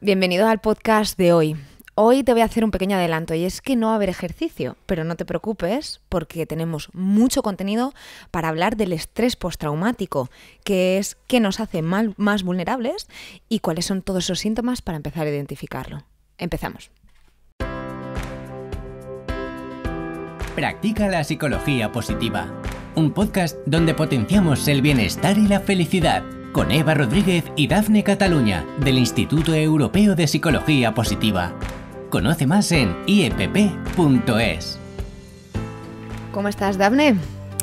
Bienvenido al podcast de hoy. Hoy te voy a hacer un pequeño adelanto y es que no va a haber ejercicio, pero no te preocupes porque tenemos mucho contenido para hablar del estrés postraumático, que es qué nos hace más vulnerables y cuáles son todos esos síntomas para empezar a identificarlo. Empezamos. Practica la psicología positiva, un podcast donde potenciamos el bienestar y la felicidad con Eva Rodríguez y Dafne Cataluña del Instituto Europeo de Psicología Positiva. Conoce más en iepp.es. E ¿Cómo estás, Dafne?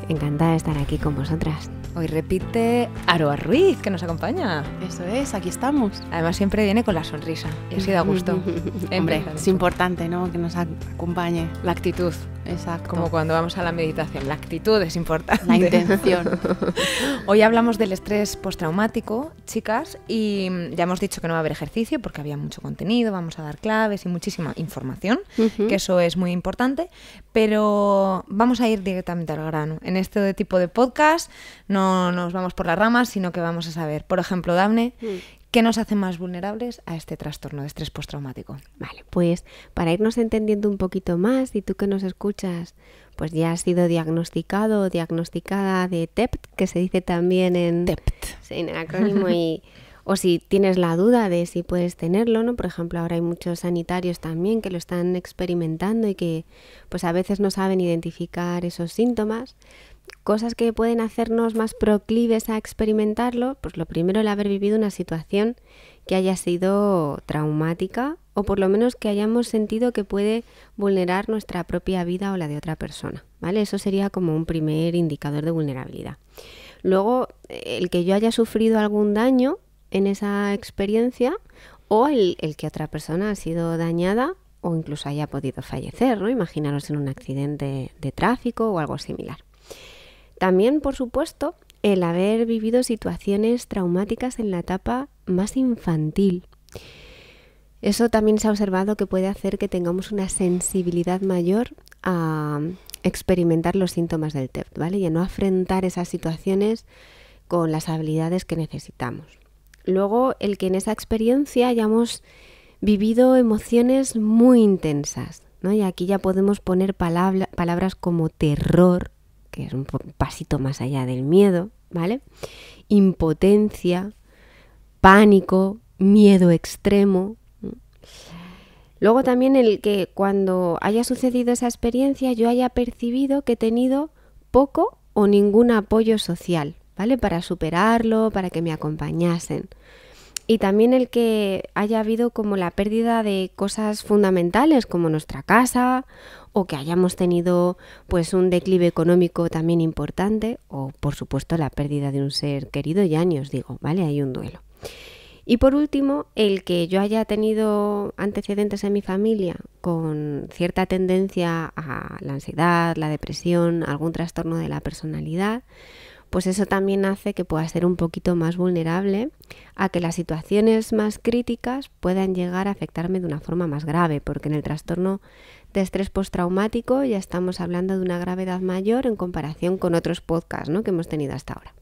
Encantada de estar aquí con vosotras. Hoy repite Aroa Ruiz, que nos acompaña. Eso es, aquí estamos. Además siempre viene con la sonrisa. Y sido a gusto. Hombre, es importante, ¿no? Que nos acompañe. La actitud. Exacto. Como cuando vamos a la meditación, la actitud es importante. La intención. Hoy hablamos del estrés postraumático, chicas, y ya hemos dicho que no va a haber ejercicio porque había mucho contenido, vamos a dar claves y muchísima información, que eso es muy importante, pero vamos a ir directamente al grano. En este tipo de podcast no nos vamos por las ramas, sino que vamos a saber, por ejemplo, Dafne, mm. ¿Qué nos hace más vulnerables a este trastorno de estrés postraumático. Vale, pues para irnos entendiendo un poquito más, y tú que nos escuchas, pues ya has sido diagnosticado o diagnosticada de TEPT, e que se dice también en, TEPT. E en acrónimo o si tienes la duda de si puedes tenerlo, ¿no? Por ejemplo, ahora hay muchos sanitarios también que lo están experimentando y que pues a veces no saben identificar esos síntomas cosas que pueden hacernos más proclives a experimentarlo, pues lo primero el haber vivido una situación que haya sido traumática o por lo menos que hayamos sentido que puede vulnerar nuestra propia vida o la de otra persona, ¿vale? Eso sería como un primer indicador de vulnerabilidad. Luego, el que yo haya sufrido algún daño en esa experiencia o el, el que otra persona ha sido dañada o incluso haya podido fallecer, ¿no? Imaginaros en un accidente de tráfico o algo similar. También, por supuesto, el haber vivido situaciones traumáticas en la etapa más infantil. Eso también se ha observado que puede hacer que tengamos una sensibilidad mayor a experimentar los síntomas del TEP, ¿vale? Y a no afrontar esas situaciones con las habilidades que necesitamos. Luego, el que en esa experiencia hayamos vivido emociones muy intensas, ¿no? Y aquí ya podemos poner palabras como terror, que es un pasito más allá del miedo, ¿vale? Impotencia, pánico, miedo extremo. Luego también el que cuando haya sucedido esa experiencia yo haya percibido que he tenido poco o ningún apoyo social, ¿vale? Para superarlo, para que me acompañasen. Y también el que haya habido como la pérdida de cosas fundamentales como nuestra casa o que hayamos tenido pues un declive económico también importante o por supuesto la pérdida de un ser querido, ya ni os digo, ¿vale? Hay un duelo. Y por último, el que yo haya tenido antecedentes en mi familia con cierta tendencia a la ansiedad, la depresión, algún trastorno de la personalidad, pues eso también hace que pueda ser un poquito más vulnerable a que las situaciones más críticas puedan llegar a afectarme de una forma más grave, porque en el trastorno de estrés postraumático, ya estamos hablando de una gravedad mayor en comparación con otros podcasts ¿no? que hemos tenido hasta ahora.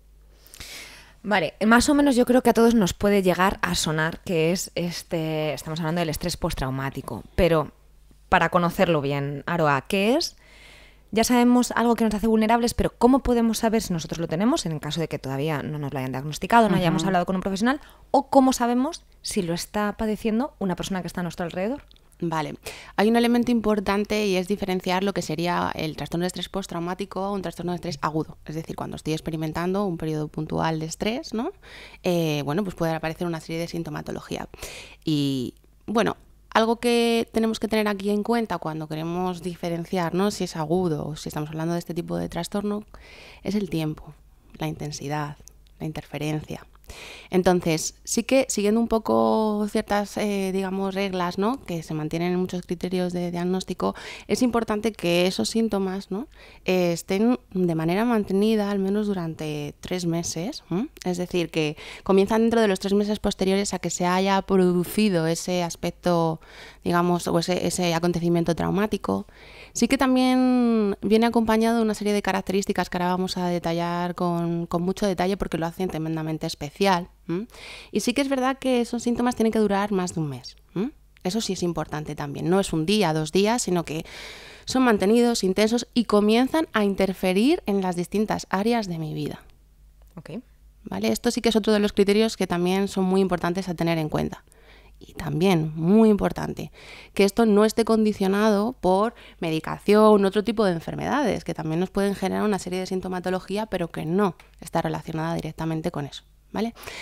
Vale, más o menos yo creo que a todos nos puede llegar a sonar que es este, estamos hablando del estrés postraumático, pero para conocerlo bien, Aroa, ¿qué es? Ya sabemos algo que nos hace vulnerables, pero ¿cómo podemos saber si nosotros lo tenemos en el caso de que todavía no nos lo hayan diagnosticado, no hayamos hablado con un profesional? ¿O cómo sabemos si lo está padeciendo una persona que está a nuestro alrededor? Vale, hay un elemento importante y es diferenciar lo que sería el trastorno de estrés postraumático a un trastorno de estrés agudo. Es decir, cuando estoy experimentando un periodo puntual de estrés, ¿no? Eh, bueno, pues puede aparecer una serie de sintomatología. Y bueno, algo que tenemos que tener aquí en cuenta cuando queremos diferenciar si es agudo o si estamos hablando de este tipo de trastorno es el tiempo, la intensidad, la interferencia. Entonces, sí que siguiendo un poco ciertas, eh, digamos, reglas, ¿no? Que se mantienen en muchos criterios de diagnóstico, es importante que esos síntomas, ¿no? Eh, estén de manera mantenida al menos durante tres meses. Es decir, que comienzan dentro de los tres meses posteriores a que se haya producido ese aspecto, digamos, o ese, acontecimiento traumático. Sí que también viene acompañado de una serie de características que ahora vamos a detallar con, con mucho detalle porque lo hacen tremendamente especial y sí que es verdad que esos síntomas tienen que durar más de un mes. Eso sí es importante también. No es un día, dos días, sino que son mantenidos, intensos y comienzan a interferir en las distintas áreas de mi vida. ¿Vale? Esto sí que es otro de los criterios que también son muy importantes a tener en cuenta. Y también, muy importante, que esto no esté condicionado por medicación, otro tipo de enfermedades, que también nos pueden generar una serie de sintomatología, pero que no está relacionada directamente con eso.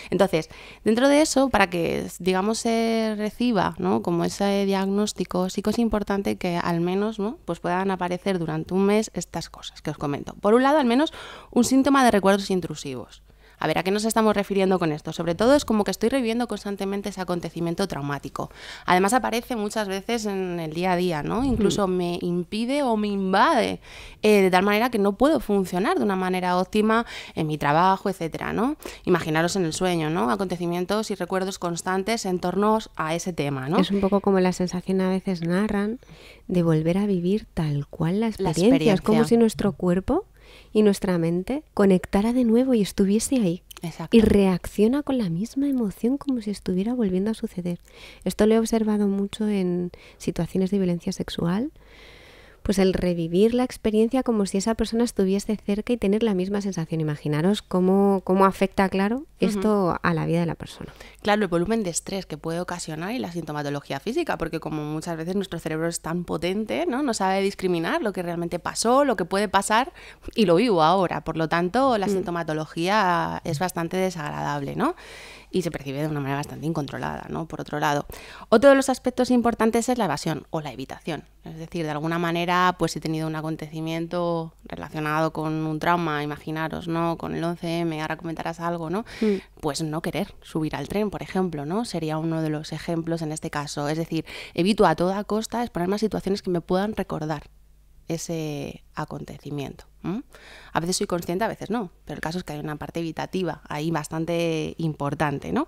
Entonces, dentro de eso, para que, digamos, se reciba, ¿no? Como ese diagnóstico, sí es importante que al menos, ¿no? Pues puedan aparecer durante un mes estas cosas que os comento. Por un lado, al menos un síntoma de recuerdos intrusivos. A ver, ¿a qué nos estamos refiriendo con esto? Sobre todo es como que estoy reviviendo constantemente ese acontecimiento traumático. Además aparece muchas veces en el día a día, ¿no? Incluso me impide o me invade eh, de tal manera que no puedo funcionar de una manera óptima en mi trabajo, etcétera, ¿no? Imaginaros en el sueño, ¿no? Acontecimientos y recuerdos constantes en torno a ese tema, ¿no? Es un poco como la sensación a veces narran de volver a vivir tal cual la experiencia. Es como si nuestro cuerpo y nuestra mente conectara de nuevo y estuviese ahí. Y reacciona con la misma emoción como si estuviera volviendo a suceder. Esto lo he observado mucho en situaciones de violencia sexual, pues el revivir la experiencia como si esa persona estuviese cerca y tener la misma sensación. Imaginaros cómo, cómo afecta, claro, esto a la vida de la persona. Claro, el volumen de estrés que puede ocasionar y la sintomatología física, porque como muchas veces nuestro cerebro es tan potente, ¿no? No sabe discriminar lo que realmente pasó, lo que puede pasar y lo vivo ahora. Por lo tanto, la mm. sintomatología es bastante desagradable, ¿no? y se percibe de una manera bastante incontrolada, ¿no? Por otro lado, otro de los aspectos importantes es la evasión o la evitación. Es decir, de alguna manera, pues he tenido un acontecimiento relacionado con un trauma, imaginaros, ¿no? Con el 11M, ahora comentarás algo, ¿no? Mm. Pues no querer subir al tren, por ejemplo, ¿no? Sería uno de los ejemplos en este caso. Es decir, evito a toda costa exponerme más situaciones que me puedan recordar ese acontecimiento. ¿Mm? A veces soy consciente, a veces no, pero el caso es que hay una parte evitativa ahí bastante importante, ¿no?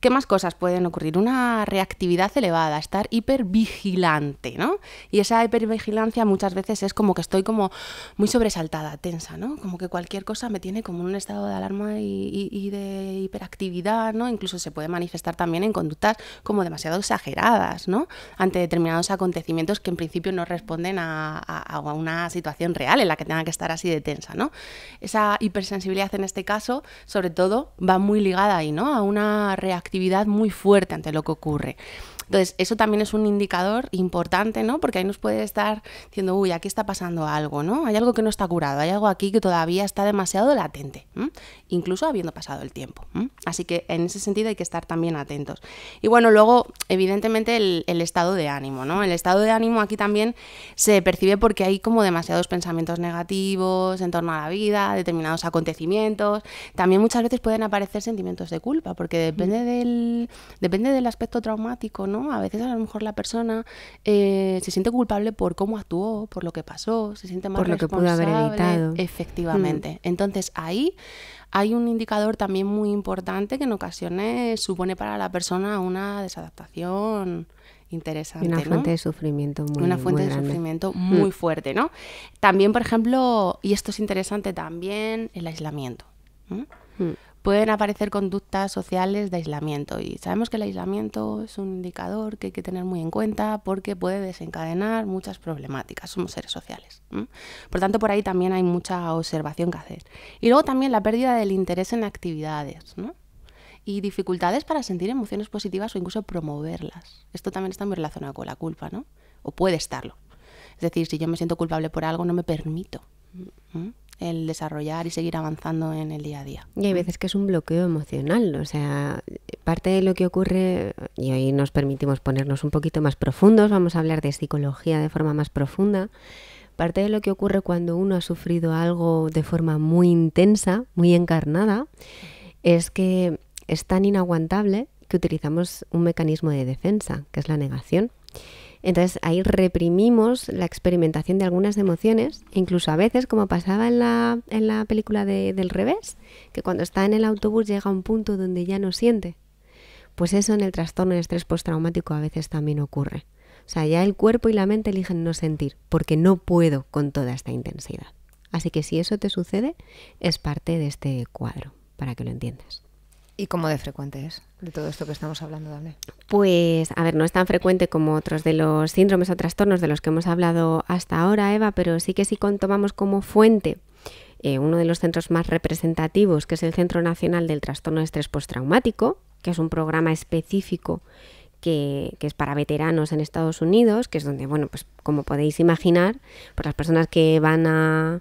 ¿Qué más cosas pueden ocurrir? Una reactividad elevada, estar hipervigilante, ¿no? Y esa hipervigilancia muchas veces es como que estoy como muy sobresaltada, tensa, ¿no? Como que cualquier cosa me tiene como en un estado de alarma y, de hiperactividad, ¿no? Incluso se puede manifestar también en conductas como demasiado exageradas, ¿no? Ante determinados acontecimientos que en principio no responden a una situación real en la que tenga que estar así de tensa, ¿no? Esa hipersensibilidad en este caso, sobre todo, va muy ligada ahí, ¿no? A una reactividad muy fuerte ante lo que ocurre. Entonces, eso también es un indicador importante, ¿no? Porque ahí nos puede estar diciendo, uy, aquí está pasando algo, ¿no? Hay algo que no está curado, hay algo aquí que todavía está demasiado latente, incluso habiendo pasado el tiempo. Así que en ese sentido hay que estar también atentos. Y bueno, luego, evidentemente, el, el estado de ánimo, ¿no? El estado de ánimo aquí también se percibe porque hay como demasiados pensamientos negativos en torno a la vida, determinados acontecimientos. También muchas veces pueden aparecer sentimientos de culpa, porque depende del, depende del aspecto traumático, ¿no? A veces a lo mejor la persona eh, se siente culpable por cómo actuó, por lo que pasó, se siente más por lo que pudo haber evitado. Mm. Efectivamente. Entonces ahí hay un indicador también muy importante que en ocasiones supone para la persona una desadaptación interesante. Una fuente de sufrimiento muy Una fuente de sufrimiento muy mm. fuerte, ¿no? También, por ejemplo, y esto es interesante también, el aislamiento pueden aparecer conductas sociales de aislamiento y sabemos que el aislamiento es un indicador que hay que tener muy en cuenta porque puede desencadenar muchas problemáticas, somos seres sociales. Por tanto, por ahí también hay mucha observación que hacer. Y luego también la pérdida del interés en actividades ¿no? y dificultades para sentir emociones positivas o incluso promoverlas. Esto también está muy relacionado con la culpa, ¿no? O puede estarlo. Es decir, si yo me siento culpable por algo, no me permito el desarrollar y seguir avanzando en el día a día. Y hay veces que es un bloqueo emocional, o sea, parte de lo que ocurre, y ahí nos permitimos ponernos un poquito más profundos, vamos a hablar de psicología de forma más profunda, parte de lo que ocurre cuando uno ha sufrido algo de forma muy intensa, muy encarnada, es que es tan inaguantable que utilizamos un mecanismo de defensa, que es la negación. Entonces ahí reprimimos la experimentación de algunas emociones, incluso a veces, como pasaba en la, en la película de, del revés, que cuando está en el autobús llega a un punto donde ya no siente. Pues eso en el trastorno de estrés postraumático a veces también ocurre. O sea, ya el cuerpo y la mente eligen no sentir, porque no puedo con toda esta intensidad. Así que si eso te sucede, es parte de este cuadro, para que lo entiendas. ¿Y cómo de frecuente es de todo esto que estamos hablando, Dable? Pues, a ver, no es tan frecuente como otros de los síndromes o trastornos de los que hemos hablado hasta ahora, Eva, pero sí que sí contamos como fuente eh, uno de los centros más representativos, que es el Centro Nacional del Trastorno de Estrés Postraumático, que es un programa específico que, que, es para veteranos en Estados Unidos, que es donde, bueno, pues como podéis imaginar, por pues las personas que van a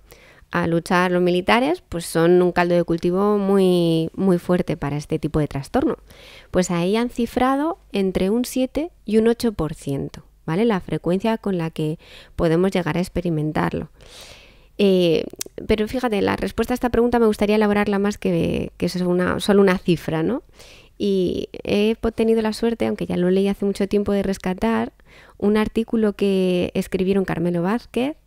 a luchar los militares, pues son un caldo de cultivo muy, muy fuerte para este tipo de trastorno. Pues ahí han cifrado entre un 7 y un 8%, ¿vale? La frecuencia con la que podemos llegar a experimentarlo. Eh, pero fíjate, la respuesta a esta pregunta me gustaría elaborarla más que, es una, solo una cifra, ¿no? Y he tenido la suerte, aunque ya lo leí hace mucho tiempo, de rescatar un artículo que escribieron Carmelo Vázquez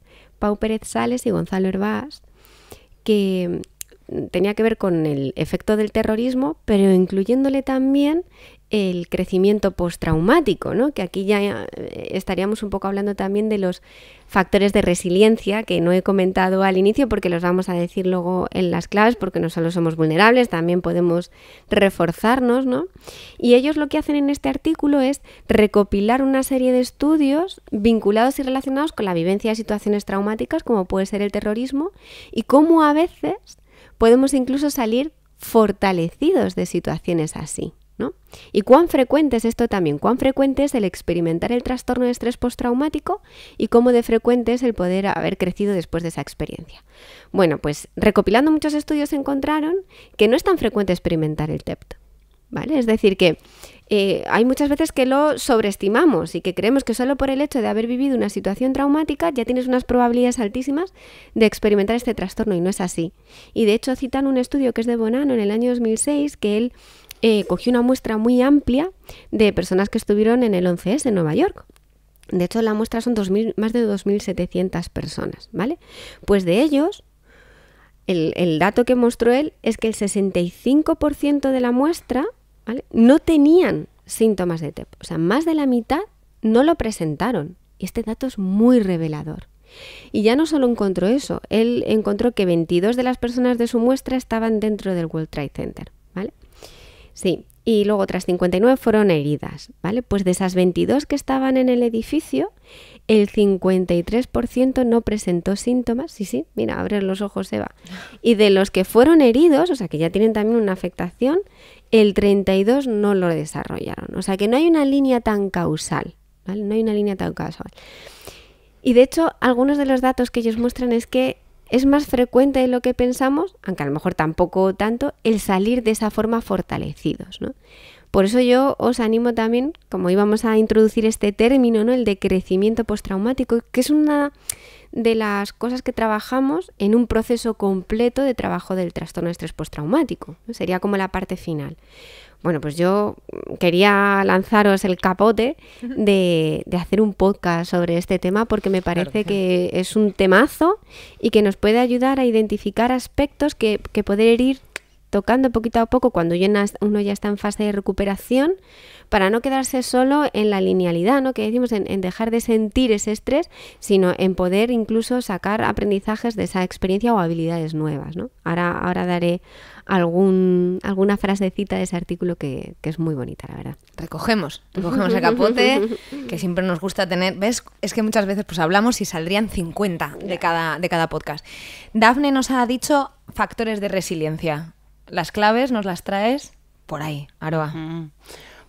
Pau Pérez Sales y Gonzalo Herbás, que tenía que ver con el efecto del terrorismo, pero incluyéndole también el crecimiento postraumático, ¿no? que aquí ya eh, estaríamos un poco hablando también de los factores de resiliencia que no he comentado al inicio porque los vamos a decir luego en las claves porque no solo somos vulnerables, también podemos reforzarnos. ¿no? Y ellos lo que hacen en este artículo es recopilar una serie de estudios vinculados y relacionados con la vivencia de situaciones traumáticas como puede ser el terrorismo y cómo a veces podemos incluso salir fortalecidos de situaciones así. ¿Y cuán frecuente es esto también? ¿Cuán frecuente es el experimentar el trastorno de estrés postraumático y cómo de frecuente es el poder haber crecido después de esa experiencia? Bueno, pues recopilando muchos estudios encontraron que no es tan frecuente experimentar el TEPT. E ¿Vale? Es decir, que eh, hay muchas veces que lo sobreestimamos y que creemos que solo por el hecho de haber vivido una situación traumática ya tienes unas probabilidades altísimas de experimentar este trastorno y no es así. Y de hecho citan un estudio que es de Bonano en el año 2006 que él eh, Cogió una muestra muy amplia de personas que estuvieron en el 11S e de Nueva York. De hecho, la muestra son más de 2.700 personas, ¿vale? Pues de ellos, el, dato que mostró él es que el 65% de la muestra no tenían síntomas de TEP. O sea, más de la mitad no lo presentaron. este dato es muy revelador. Y ya no solo encontró eso, él encontró que 22 de las personas de su muestra estaban dentro del World Trade Center. Sí, y luego otras 59 fueron heridas, ¿vale? Pues de esas 22 que estaban en el edificio, el 53% no presentó síntomas, sí, sí, mira, abre los ojos, Eva. Y de los que fueron heridos, o sea, que ya tienen también una afectación, el 32 no lo desarrollaron. O sea, que no hay una línea tan causal, ¿vale? No hay una línea tan causal. Y de hecho, algunos de los datos que ellos muestran es que es más frecuente de lo que pensamos, aunque a lo mejor tampoco tanto, el salir de esa forma fortalecidos. ¿no? Por eso yo os animo también, como íbamos a introducir este término, ¿no? el de crecimiento postraumático, que es una de las cosas que trabajamos en un proceso completo de trabajo del trastorno de estrés postraumático. Sería como la parte final. Bueno, pues yo quería lanzaros el capote de, hacer un podcast sobre este tema porque me parece que es un temazo y que nos puede ayudar a identificar aspectos que, que poder ir tocando poquito a poco cuando uno ya está en fase de recuperación, para no quedarse solo en la linealidad, ¿no? que decimos en, dejar de sentir ese estrés, sino en poder incluso sacar aprendizajes de esa experiencia o habilidades nuevas. ¿no? Ahora, ahora daré algún, alguna frasecita de ese artículo que, es muy bonita, la verdad. Recogemos, recogemos el capote, que siempre nos gusta tener. ¿Ves? Es que muchas veces pues hablamos y saldrían 50 de cada, de cada podcast. Dafne nos ha dicho factores de resiliencia las claves nos las traes por ahí, Aroa.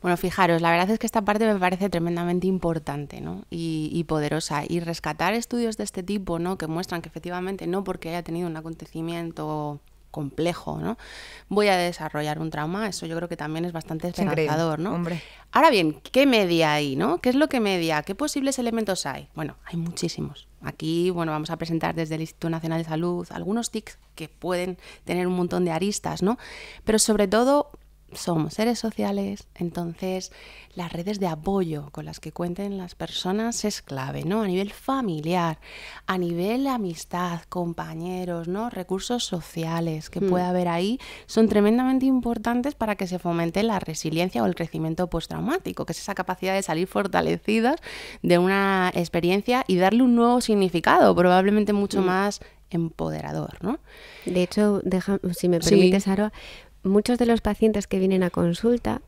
Bueno, fijaros, la verdad es que esta parte me parece tremendamente importante ¿no? y, poderosa. Y rescatar estudios de este tipo, ¿no? que muestran que efectivamente no porque haya tenido un acontecimiento complejo, ¿no? Voy a desarrollar un trauma, eso yo creo que también es bastante esperanzador, ¿no? Hombre. Ahora bien, ¿qué media hay, no? ¿Qué es lo que media? ¿Qué posibles elementos hay? Bueno, hay muchísimos Aquí, bueno, vamos a presentar desde el Instituto Nacional de Salud algunos TICs que pueden tener un montón de aristas, ¿no? Pero sobre todo somos seres sociales, entonces las redes de apoyo con las que cuenten las personas es clave, ¿no? A nivel familiar, a nivel amistad, compañeros, ¿no? Recursos sociales que pueda mm. haber ahí son tremendamente importantes para que se fomente la resiliencia o el crecimiento postraumático, que es esa capacidad de salir fortalecidas de una experiencia y darle un nuevo significado, probablemente mucho mm. más empoderador, ¿no? De hecho, si me permites, sí muchos de los pacientes que vienen a consulta,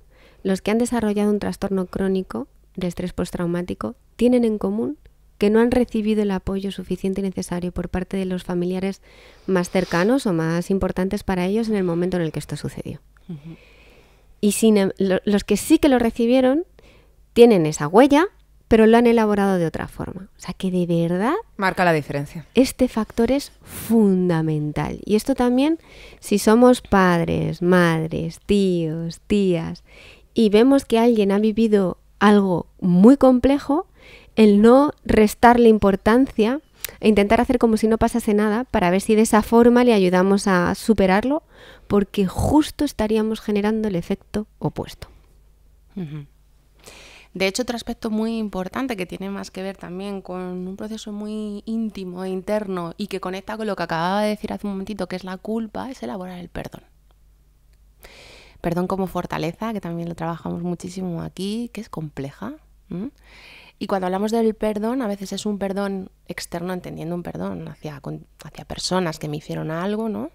los que han desarrollado un trastorno crónico de estrés postraumático, tienen en común que no han recibido el apoyo suficiente y necesario por parte de los familiares más cercanos o más importantes para ellos en el momento en el que esto sucedió. Y sin, em, los que sí que lo recibieron tienen esa huella, pero lo han elaborado de otra forma. O sea que de verdad... Marca la diferencia. Este factor es fundamental. Y esto también si somos padres, madres, tíos, tías, y vemos que alguien ha vivido algo muy complejo, el no restarle importancia e intentar hacer como si no pasase nada para ver si de esa forma le ayudamos a superarlo, porque justo estaríamos generando el efecto opuesto. De hecho, otro aspecto muy importante que tiene más que ver también con un proceso muy íntimo e interno y que conecta con lo que acababa de decir hace un momentito, que es la culpa, es elaborar el perdón. Perdón como fortaleza, que también lo trabajamos muchísimo aquí, que es compleja. Y cuando hablamos del perdón, a veces es un perdón externo, entendiendo un perdón hacia, hacia personas que me hicieron algo, ¿no?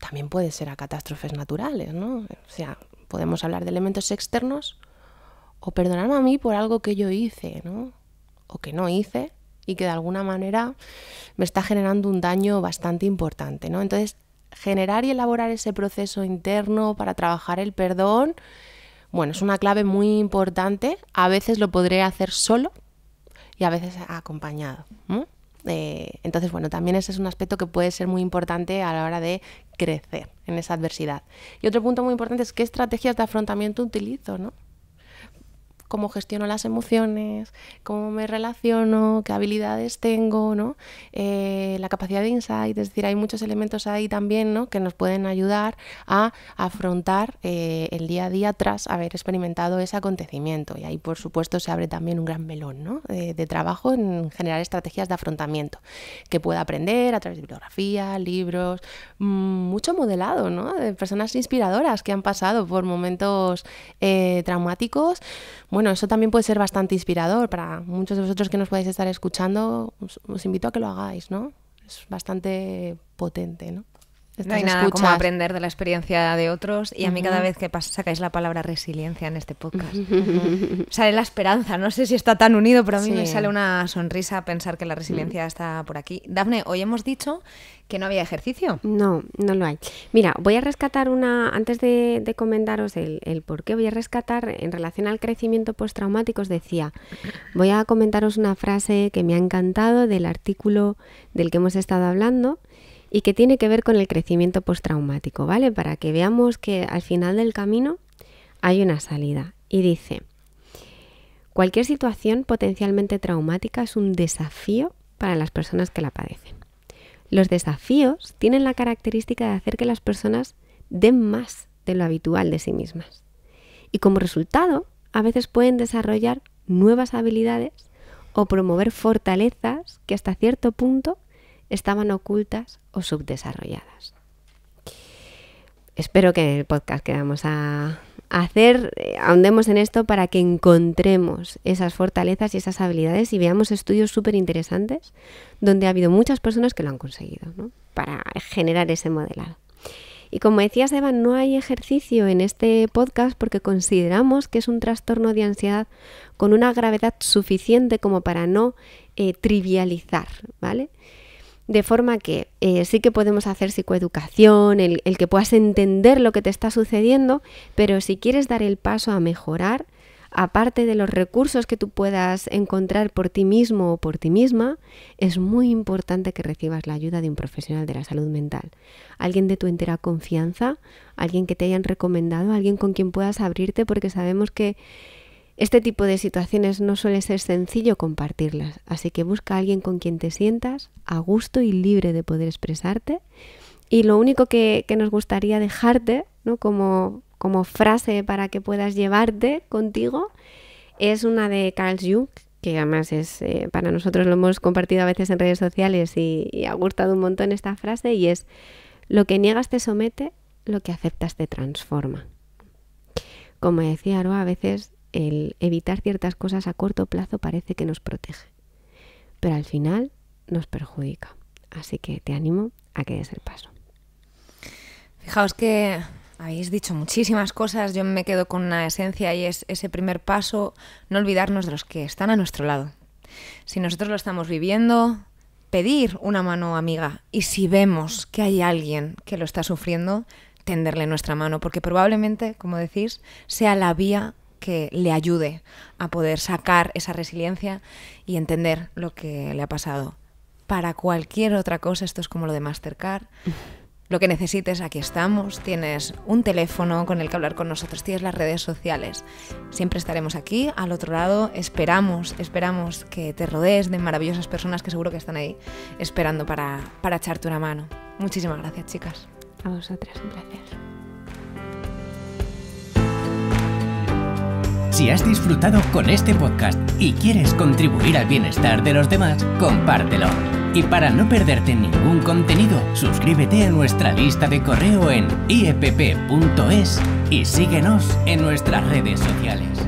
También puede ser a catástrofes naturales, ¿no? O sea, podemos hablar de elementos externos o perdonarme a mí por algo que yo hice, ¿no? O que no hice y que de alguna manera me está generando un daño bastante importante, ¿no? Entonces, generar y elaborar ese proceso interno para trabajar el perdón, bueno, es una clave muy importante. A veces lo podré hacer solo y a veces acompañado. Eh, entonces, bueno, también ese es un aspecto que puede ser muy importante a la hora de crecer en esa adversidad. Y otro punto muy importante es qué estrategias de afrontamiento utilizo, ¿no? cómo gestiono las emociones, cómo me relaciono, qué habilidades tengo, ¿no? Eh, la capacidad de insight, es decir, hay muchos elementos ahí también ¿no? que nos pueden ayudar a afrontar eh, el día a día tras haber experimentado ese acontecimiento. Y ahí, por supuesto, se abre también un gran melón ¿no? de trabajo en generar estrategias de afrontamiento que pueda aprender a través de bibliografía, libros, mm, mucho modelado, ¿no? de personas inspiradoras que han pasado por momentos eh, traumáticos bueno, eso también puede ser bastante inspirador para muchos de vosotros que nos podáis estar escuchando. Os, os invito a que lo hagáis, ¿no? Es bastante potente, ¿no? no hay nada como aprender de la experiencia de otros y a mí cada vez que sacáis la palabra resiliencia en este podcast sale la esperanza, no sé si está tan unido, pero a mí me sale una sonrisa pensar que la resiliencia está por aquí. Dafne, hoy hemos dicho que no había ejercicio. No, no lo hay. Mira, voy a rescatar una, antes de, comentaros el, el, por qué, voy a rescatar en relación al crecimiento postraumático, os decía, voy a comentaros una frase que me ha encantado del artículo del que hemos estado hablando y que tiene que ver con el crecimiento postraumático, ¿vale? Para que veamos que al final del camino hay una salida. Y dice, cualquier situación potencialmente traumática es un desafío para las personas que la padecen. Los desafíos tienen la característica de hacer que las personas den más de lo habitual de sí mismas. Y como resultado, a veces pueden desarrollar nuevas habilidades o promover fortalezas que hasta cierto punto estaban ocultas o subdesarrolladas. Espero que en el podcast que vamos a hacer, eh, ahondemos en esto para que encontremos esas fortalezas y esas habilidades y veamos estudios súper interesantes donde ha habido muchas personas que lo han conseguido para generar ese modelado. Y como decía Eva, no hay ejercicio en este podcast porque consideramos que es un trastorno de ansiedad con una gravedad suficiente como para no eh, trivializar, ¿vale? De forma que eh, sí que podemos hacer psicoeducación, el que puedas entender lo que te está sucediendo, pero si quieres dar el paso a mejorar, aparte de los recursos que tú puedas encontrar por ti mismo o por ti misma, es muy importante que recibas la ayuda de un profesional de la salud mental. Alguien de tu entera confianza, alguien que te hayan recomendado, alguien con quien puedas abrirte, porque sabemos que este tipo de situaciones no suele ser sencillo compartirlas, así que busca a alguien con quien te sientas a gusto y libre de poder expresarte. Y lo único que, nos gustaría dejarte ¿no? como, como frase para que puedas llevarte contigo es una de Carl Jung, que además es eh, para nosotros lo hemos compartido a veces en redes sociales y, ha gustado un montón esta frase y es lo que niegas te somete, lo que aceptas te transforma. Como decía Aroa, a veces el evitar ciertas cosas a corto plazo parece que nos protege, pero al final nos perjudica. Así que te animo a que des el paso. Fijaos que habéis dicho muchísimas cosas, yo me quedo con una esencia y es ese primer paso, no olvidarnos de los que están a nuestro lado. Si nosotros lo estamos viviendo, pedir una mano amiga y si vemos que hay alguien que lo está sufriendo, tenderle nuestra mano, porque probablemente, como decís, sea la vía que le ayude a poder sacar esa resiliencia y entender lo que le ha pasado. Para cualquier otra cosa, esto es como lo de Mastercard. Lo que necesites, aquí estamos. Tienes un teléfono con el que hablar con nosotros, tienes las redes sociales. Siempre estaremos aquí, al otro lado. Esperamos, esperamos que te rodees de maravillosas personas que seguro que están ahí esperando para, para echarte una mano. Muchísimas gracias, chicas. A vosotras, un placer. Si has disfrutado con este podcast y quieres contribuir al bienestar de los demás, compártelo. Y para no perderte ningún contenido, suscríbete a nuestra lista de correo en iepp.es y síguenos en nuestras redes sociales.